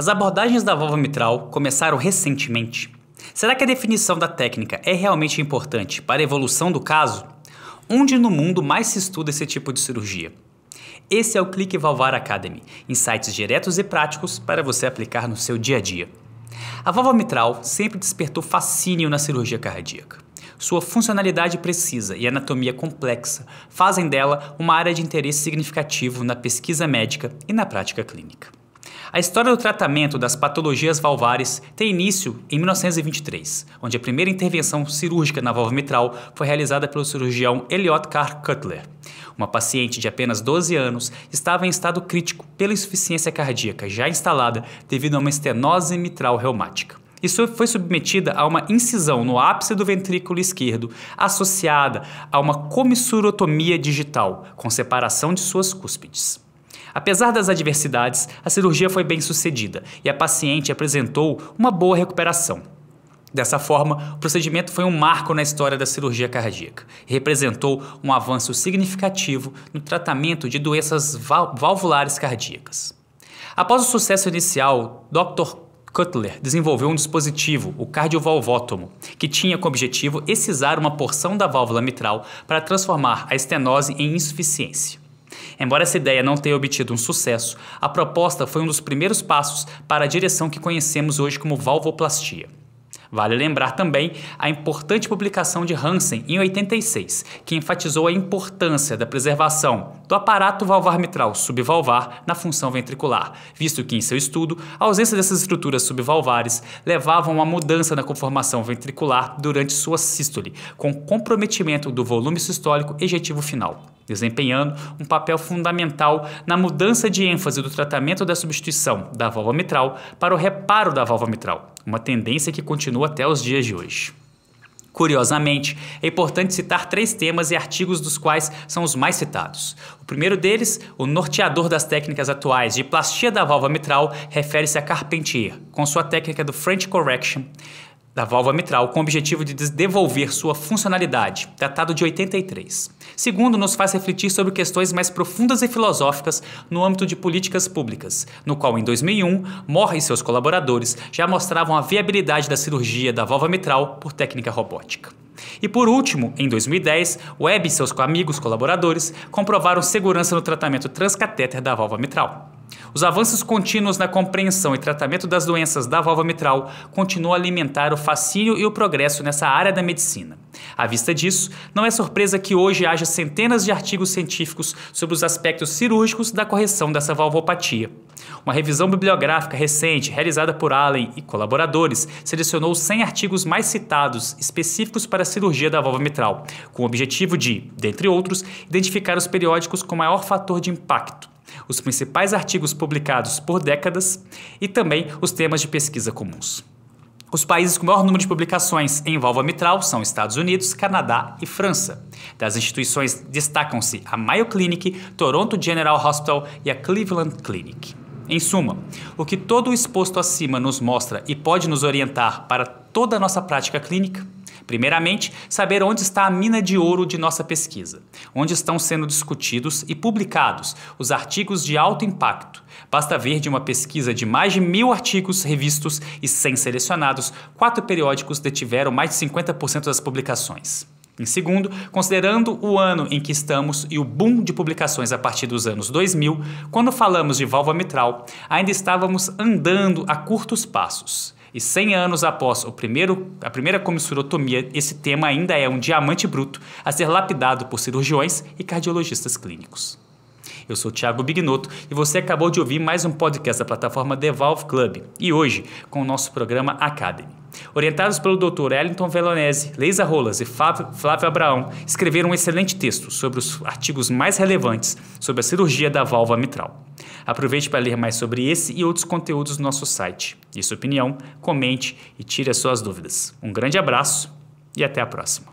As abordagens da válvula mitral começaram recentemente. Será que a definição da técnica é realmente importante para a evolução do caso? Onde no mundo mais se estuda esse tipo de cirurgia? Esse é o Clique Valvar Academy, insights diretos e práticos para você aplicar no seu dia a dia. A válvula mitral sempre despertou fascínio na cirurgia cardíaca. Sua funcionalidade precisa e anatomia complexa fazem dela uma área de interesse significativo na pesquisa médica e na prática clínica. A história do tratamento das patologias valvares tem início em 1923, onde a primeira intervenção cirúrgica na válvula mitral foi realizada pelo cirurgião Elliot Carr Cutler. Uma paciente de apenas 12 anos estava em estado crítico pela insuficiência cardíaca já instalada devido a uma estenose mitral reumática Isso foi submetida a uma incisão no ápice do ventrículo esquerdo, associada a uma comissurotomia digital, com separação de suas cúspides. Apesar das adversidades, a cirurgia foi bem sucedida e a paciente apresentou uma boa recuperação. Dessa forma, o procedimento foi um marco na história da cirurgia cardíaca e representou um avanço significativo no tratamento de doenças valvulares cardíacas. Após o sucesso inicial, Dr. Cutler desenvolveu um dispositivo, o cardiovalvótomo, que tinha como objetivo excisar uma porção da válvula mitral para transformar a estenose em insuficiência. Embora essa ideia não tenha obtido um sucesso, a proposta foi um dos primeiros passos para a direção que conhecemos hoje como valvoplastia. Vale lembrar também a importante publicação de Hansen em 86, que enfatizou a importância da preservação do aparato valvar mitral subvalvar na função ventricular, visto que em seu estudo a ausência dessas estruturas subvalvares levavam a uma mudança na conformação ventricular durante sua sístole, com comprometimento do volume sistólico ejetivo final desempenhando um papel fundamental na mudança de ênfase do tratamento da substituição da válvula mitral para o reparo da válvula mitral, uma tendência que continua até os dias de hoje. Curiosamente, é importante citar três temas e artigos dos quais são os mais citados. O primeiro deles, o norteador das técnicas atuais de plastia da válvula mitral, refere-se a Carpentier, com sua técnica do French Correction, da válvula mitral com o objetivo de devolver sua funcionalidade, datado de 83. Segundo, nos faz refletir sobre questões mais profundas e filosóficas no âmbito de políticas públicas, no qual em 2001, Morra e seus colaboradores já mostravam a viabilidade da cirurgia da válvula mitral por técnica robótica. E por último, em 2010, Webb e seus amigos colaboradores comprovaram segurança no tratamento transcatéter da válvula mitral. Os avanços contínuos na compreensão e tratamento das doenças da válvula mitral continuam a alimentar o fascínio e o progresso nessa área da medicina. À vista disso, não é surpresa que hoje haja centenas de artigos científicos sobre os aspectos cirúrgicos da correção dessa valvopatia. Uma revisão bibliográfica recente, realizada por Allen e colaboradores, selecionou 100 artigos mais citados específicos para a cirurgia da válvula mitral, com o objetivo de, dentre outros, identificar os periódicos com maior fator de impacto os principais artigos publicados por décadas e também os temas de pesquisa comuns. Os países com maior número de publicações em válvula mitral são Estados Unidos, Canadá e França. Das instituições destacam-se a Mayo Clinic, Toronto General Hospital e a Cleveland Clinic. Em suma, o que todo o exposto acima nos mostra e pode nos orientar para toda a nossa prática clínica Primeiramente, saber onde está a mina de ouro de nossa pesquisa, onde estão sendo discutidos e publicados os artigos de alto impacto. Basta ver de uma pesquisa de mais de mil artigos revistos e 100 selecionados, quatro periódicos detiveram mais de 50% das publicações. Em segundo, considerando o ano em que estamos e o boom de publicações a partir dos anos 2000, quando falamos de válvula mitral, ainda estávamos andando a curtos passos. E 100 anos após o primeiro, a primeira comissurotomia, esse tema ainda é um diamante bruto a ser lapidado por cirurgiões e cardiologistas clínicos. Eu sou Thiago Bignotto e você acabou de ouvir mais um podcast da plataforma The Valve Club e hoje com o nosso programa Academy. Orientados pelo Dr. Ellington Velonese, Leisa Rolas e Flávio Abraão, escreveram um excelente texto sobre os artigos mais relevantes sobre a cirurgia da válvula mitral. Aproveite para ler mais sobre esse e outros conteúdos no nosso site. Dê sua é opinião, comente e tire as suas dúvidas. Um grande abraço e até a próxima.